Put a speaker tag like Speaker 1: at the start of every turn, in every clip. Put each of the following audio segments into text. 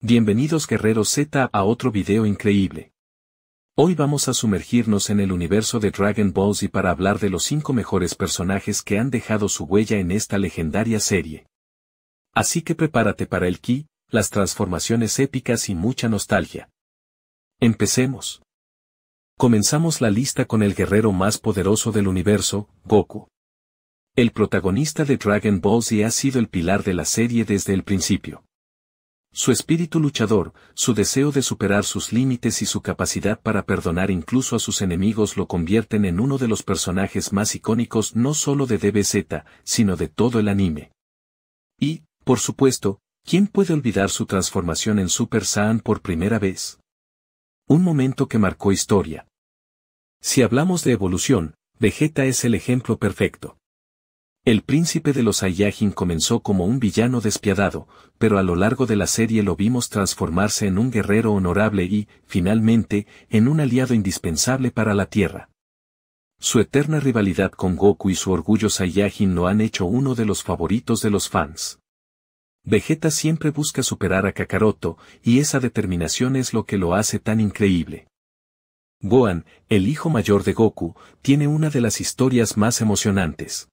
Speaker 1: Bienvenidos Guerrero Z a otro video increíble. Hoy vamos a sumergirnos en el universo de Dragon Ball Z para hablar de los 5 mejores personajes que han dejado su huella en esta legendaria serie. Así que prepárate para el ki, las transformaciones épicas y mucha nostalgia. Empecemos. Comenzamos la lista con el guerrero más poderoso del universo, Goku. El protagonista de Dragon Ball Z ha sido el pilar de la serie desde el principio. Su espíritu luchador, su deseo de superar sus límites y su capacidad para perdonar incluso a sus enemigos lo convierten en uno de los personajes más icónicos no solo de DBZ, sino de todo el anime. Y, por supuesto, ¿quién puede olvidar su transformación en Super Saiyan por primera vez? Un momento que marcó historia. Si hablamos de evolución, Vegeta es el ejemplo perfecto. El príncipe de los Saiyajin comenzó como un villano despiadado, pero a lo largo de la serie lo vimos transformarse en un guerrero honorable y, finalmente, en un aliado indispensable para la Tierra. Su eterna rivalidad con Goku y su orgullo Saiyajin lo han hecho uno de los favoritos de los fans. Vegeta siempre busca superar a Kakaroto, y esa determinación es lo que lo hace tan increíble. Gohan, el hijo mayor de Goku, tiene una de las historias más emocionantes.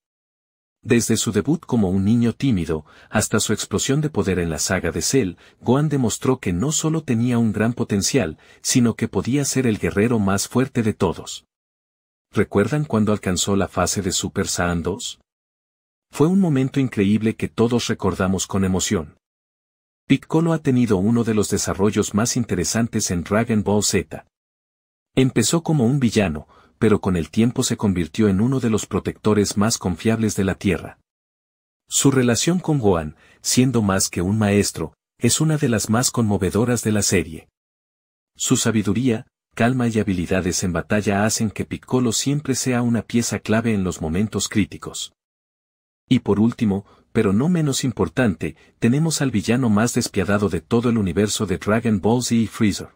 Speaker 1: Desde su debut como un niño tímido, hasta su explosión de poder en la saga de Cell, Gohan demostró que no solo tenía un gran potencial, sino que podía ser el guerrero más fuerte de todos. ¿Recuerdan cuando alcanzó la fase de Super Saiyan 2? Fue un momento increíble que todos recordamos con emoción. Piccolo ha tenido uno de los desarrollos más interesantes en Dragon Ball Z. Empezó como un villano, pero con el tiempo se convirtió en uno de los protectores más confiables de la Tierra. Su relación con Gohan, siendo más que un maestro, es una de las más conmovedoras de la serie. Su sabiduría, calma y habilidades en batalla hacen que Piccolo siempre sea una pieza clave en los momentos críticos. Y por último, pero no menos importante, tenemos al villano más despiadado de todo el universo de Dragon Ball Z y Freezer.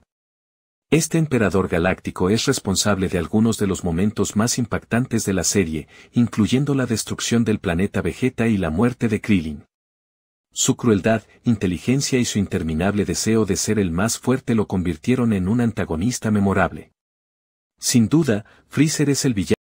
Speaker 1: Este emperador galáctico es responsable de algunos de los momentos más impactantes de la serie, incluyendo la destrucción del planeta Vegeta y la muerte de Krillin. Su crueldad, inteligencia y su interminable deseo de ser el más fuerte lo convirtieron en un antagonista memorable. Sin duda, Freezer es el villano